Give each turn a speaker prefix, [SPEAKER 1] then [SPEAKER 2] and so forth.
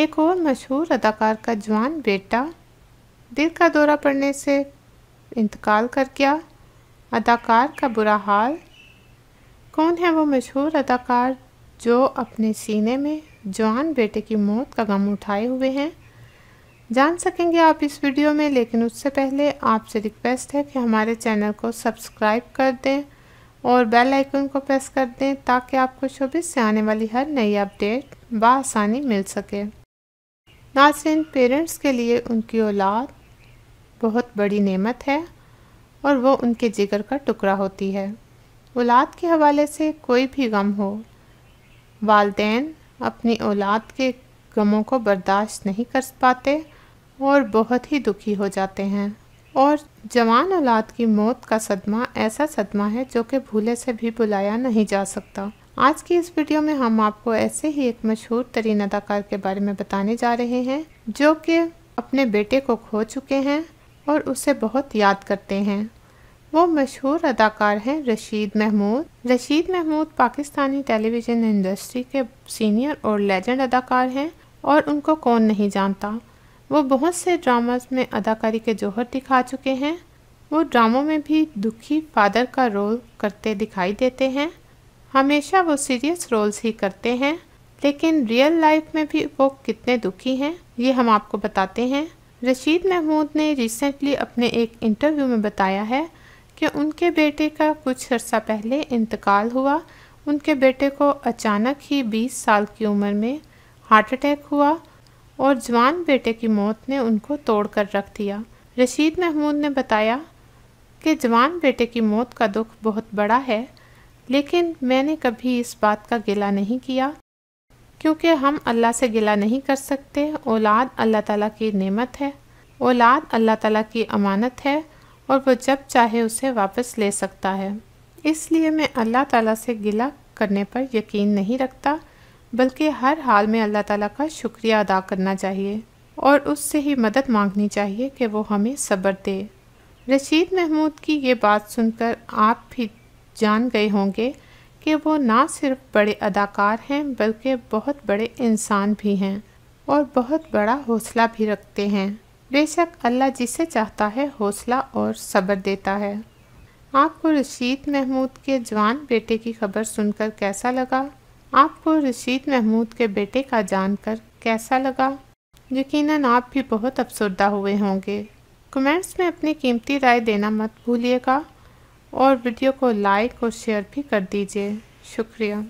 [SPEAKER 1] एक और मशहूर अदाकार का जवान बेटा दिल का दौरा पड़ने से इंतकाल कर गया अदाकार का बुरा हाल कौन है वो मशहूर अदाकार जो अपने सीने में जवान बेटे की मौत का गम उठाए हुए हैं जान सकेंगे आप इस वीडियो में लेकिन उससे पहले आपसे रिक्वेस्ट है कि हमारे चैनल को सब्सक्राइब कर दें और बेल आइकन को प्रेस कर दें ताकि आपको शोबिस से आने वाली हर नई अपडेट बासानी मिल सके नासिन पेरेंट्स के लिए उनकी औलाद बहुत बड़ी नेमत है और वो उनके जिगर का टुकड़ा होती है औलाद के हवाले से कोई भी गम हो वालदे अपनी औलाद के गमों को बर्दाश्त नहीं कर पाते और बहुत ही दुखी हो जाते हैं और जवान औलाद की मौत का सदमा ऐसा सदमा है जो कि भूले से भी बुलाया नहीं जा सकता आज की इस वीडियो में हम आपको ऐसे ही एक मशहूर तरीन अदाकार के बारे में बताने जा रहे हैं जो कि अपने बेटे को खो चुके हैं और उसे बहुत याद करते हैं वो मशहूर अदाकार हैं रशीद महमूद रशीद महमूद पाकिस्तानी टेलीविज़न इंडस्ट्री के सीनियर और लेजेंड अदाकार हैं और उनको कौन नहीं जानता वो बहुत से ड्रामास में अदाकारी के जौहर दिखा चुके हैं वो ड्रामों में भी दुखी फादर का रोल करते दिखाई देते हैं हमेशा वो सीरियस रोल्स ही करते हैं लेकिन रियल लाइफ में भी वो कितने दुखी हैं ये हम आपको बताते हैं रशीद महमूद ने रिसेंटली अपने एक इंटरव्यू में बताया है कि उनके बेटे का कुछ अर्सा पहले इंतकाल हुआ उनके बेटे को अचानक ही 20 साल की उम्र में हार्ट अटैक हुआ और जवान बेटे की मौत ने उनको तोड़ कर रख दिया रशीद महमूद ने बताया कि जवान बेटे की मौत का दुख बहुत बड़ा है लेकिन मैंने कभी इस बात का गिला नहीं किया क्योंकि हम अल्लाह से गिला नहीं कर सकते औलाद अल्लाह ताला की नेमत है औलाद अल्लाह ताला की अमानत है और वो जब चाहे उसे वापस ले सकता है इसलिए मैं अल्लाह ताला से गिला करने पर यकीन नहीं रखता बल्कि हर हाल में अल्लाह ताला का शुक्रिया अदा करना चाहिए और उससे ही मदद मांगनी चाहिए कि वो हमें सब्र दे रशीद महमूद की ये बात सुनकर आप भी जान गए होंगे कि वो ना सिर्फ बड़े अदाकार हैं बल्कि बहुत बड़े इंसान भी हैं और बहुत बड़ा हौसला भी रखते हैं बेशक अल्लाह जिसे चाहता है हौसला और सब्र देता है आपको रशीद महमूद के जवान बेटे की खबर सुनकर कैसा लगा आपको रशीद महमूद के बेटे का जानकर कैसा लगा यकीनन आप भी बहुत अफसरदा हुए होंगे कमेंट्स में अपनी कीमती राय देना मत भूलिएगा और वीडियो को लाइक और शेयर भी कर दीजिए शुक्रिया